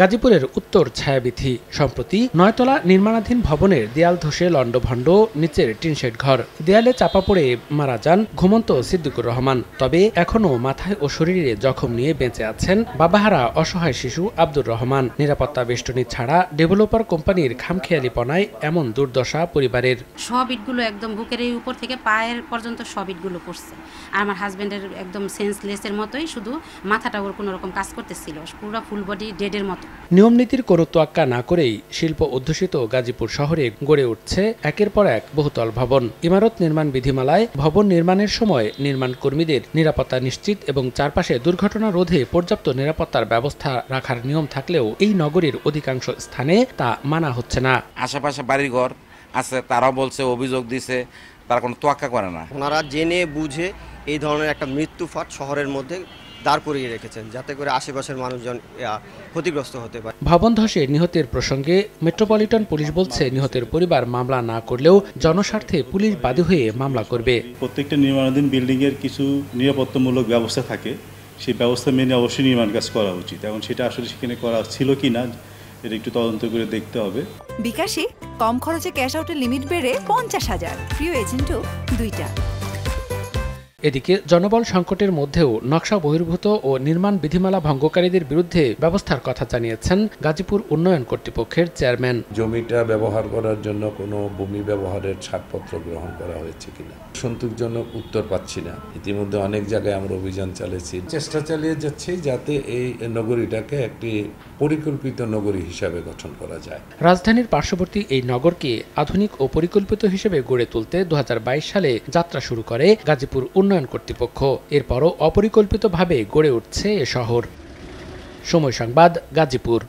গাজীপুরের উত্তর ছায়াবিথি সম্প্রতি নয়তলা নির্মাণাধীন ভবনের দেয়াল ধসে লণ্ডভণ্ড নিচের টিনশেড ঘর দেয়ালে চাপা পড়ে মারা যান ঘুমন্ত সিদ্দিকুর রহমান তবে এখনও মাথায় ও শরীরে জখম নিয়ে বেঁচে আছেন বাবাহারা অসহায় শিশু আব্দুর রহমান নিরাপত্তা বেষ্টনী ছাড়া ডেভেলপার কোম্পানির খামখেয়ালিপনায় এমন দুর্দশা পরিবারের সব ইটগুলো একদম বুকের এই উপর থেকে পায়ের পর্যন্ত সব ইটগুলো পড়ছে আর আমার হাজব্যান্ডের একদম সেন্সলেসের মতোই শুধু মাথাটা ওর কোনো রকম কাজ করতেছিল পুরো ফুল বডি ডেডের মতো নিয়মনীতির কোনো তোয়াক্কা না করেই শিল্প অধ্যুষিত গাজীপুর শহরে গড়ে উঠছে একের পর এক বহুতল ভবন ইমারত নির্মাণ বিধিমালায় ভবন নির্মাণের সময় নির্মাণ কর্মীদের নিরাপত্তা নিশ্চিত এবং চারপাশে দুর্ঘটনা রোধে পর্যাপ্ত নিরাপত্তার ব্যবস্থা রাখার নিয়ম থাকলেও এই নগরীর অধিকাংশ স্থানে তা মানা হচ্ছে না আশেপাশে বাড়িঘর আছে তারা বলছে অভিযোগ দিছে তারা কোনো তোয়াক্কা করে না ওনারা জেনে বুঝে এই ধরনের একটা মৃত্যু ফাট শহরের মধ্যে দাঁড় করিয়ে রেখেছেন যাতে করে আশেপাশের মানুষজন ক্ষতিগ্রস্ত হতে পারে ভবন ধসে নিহতের প্রসঙ্গে মেট্রোপলিটন পুলিশ বলছে নিহতের পরিবার মামলা না করলেও জনস্বার্থে পুলিশ বাদী হয়ে মামলা করবে প্রত্যেকটা নির্মাণাধীন বিল্ডিংয়ের কিছু নিরাপত্তামূলক ব্যবস্থা থাকে সেই ব্যবস্থা মেনে অবশ্যই নির্মাণ কাজ করা উচিত এখন সেটা আসলে সেখানে করা ছিল কি না এটা একটু তদন্ত করে দেখতে হবে বিকাশে কম খরচে ক্যাশ আউটের লিমিট বেড়ে পঞ্চাশ হাজার প্রিয় এজেন্টও দুইটা এদিকে জনবল সংকটের মধ্যেও নকশা বহির্ভূত ও নির্মাণ বিধিমালা ভঙ্গকারীদের বিরুদ্ধে ব্যবস্থার কথা জানিয়েছেন গাজীপুর উন্নয়ন কর্তৃপক্ষের চেয়ারম্যান জমিটা ব্যবহার করার জন্য কোনো ভূমি ব্যবহারের ছাড়পত্র গ্রহণ করা হয়েছে কিনা সন্তোষজনক উত্তর পাচ্ছি না ইতিমধ্যে অনেক জায়গায় আমরা অভিযান চালিয়েছি চেষ্টা চালিয়ে যাচ্ছি যাতে এই নগরীটাকে একটি পরিকল্পিত নগরী হিসাবে গঠন করা যায় রাজধানীর পার্শ্ববর্তী এই নগরকে আধুনিক ও পরিকল্পিত হিসেবে গড়ে তুলতে দু সালে যাত্রা শুরু করে গাজীপুর উন্নয়ন কর্তৃপক্ষ এরপরও অপরিকল্পিতভাবে গড়ে উঠছে এ শহর সময় সংবাদ গাজীপুর